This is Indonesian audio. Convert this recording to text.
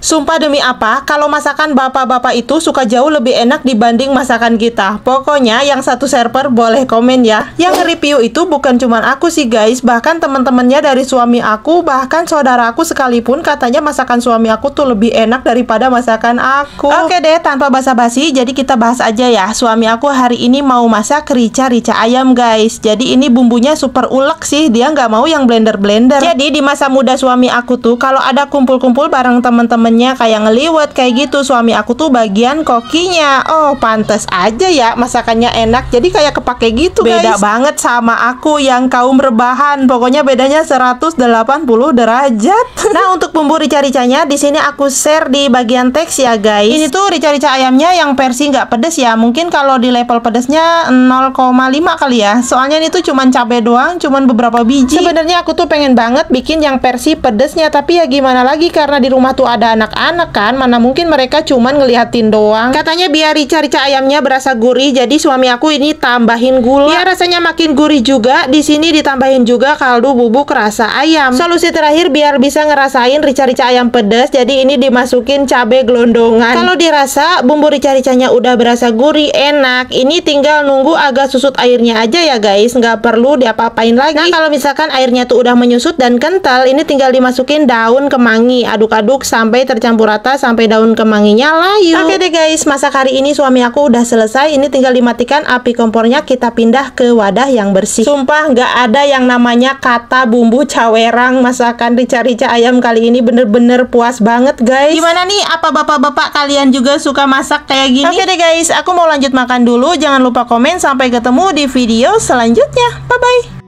Sumpah demi apa, kalau masakan bapak-bapak itu suka jauh lebih enak dibanding masakan kita. Pokoknya yang satu server boleh komen ya. Yang nge-review itu bukan cuma aku sih guys, bahkan teman-temannya dari suami aku, bahkan saudara aku sekalipun katanya masakan suami aku tuh lebih enak daripada masakan aku. Oke deh, tanpa basa-basi, jadi kita bahas aja ya. Suami aku hari ini mau masak rica-rica ayam guys. Jadi ini bumbunya super ulek sih, dia nggak mau yang blender-blender. Jadi di masa muda suami aku tuh, kalau ada kumpul-kumpul bareng teman-teman temennya kayak ngeliwet kayak gitu suami aku tuh bagian kokinya oh pantas aja ya masakannya enak jadi kayak kepake gitu beda guys. banget sama aku yang kaum rebahan pokoknya bedanya 180 derajat nah untuk bumbu rica-ricanya di sini aku share di bagian teks ya guys ini tuh rica-rica ayamnya yang versi nggak pedes ya mungkin kalau di level pedesnya 0,5 kali ya soalnya ini tuh cuman cabai doang cuman beberapa biji sebenarnya aku tuh pengen banget bikin yang versi pedesnya tapi ya gimana lagi karena di rumah tuh ada anak-anak kan Mana mungkin mereka cuman ngeliatin doang Katanya biar rica-rica ayamnya berasa gurih Jadi suami aku ini tambahin gula Biar rasanya makin gurih juga di sini ditambahin juga kaldu bubuk rasa ayam Solusi terakhir biar bisa ngerasain rica-rica ayam pedas Jadi ini dimasukin cabai gelondongan Kalau dirasa bumbu rica-ricanya udah berasa gurih enak Ini tinggal nunggu agak susut airnya aja ya guys Nggak perlu diapa-apain lagi Nah kalau misalkan airnya tuh udah menyusut dan kental Ini tinggal dimasukin daun kemangi Aduk-aduk sampai tercampur rata sampai daun kemanginya layu. Oke okay deh guys, masak hari ini suami aku udah selesai. Ini tinggal dimatikan api kompornya kita pindah ke wadah yang bersih. Sumpah nggak ada yang namanya kata bumbu cawerang masakan rica-rica ayam kali ini bener-bener puas banget guys. Gimana nih apa bapak-bapak kalian juga suka masak kayak gini? Oke okay deh guys, aku mau lanjut makan dulu. Jangan lupa komen sampai ketemu di video selanjutnya. Bye bye.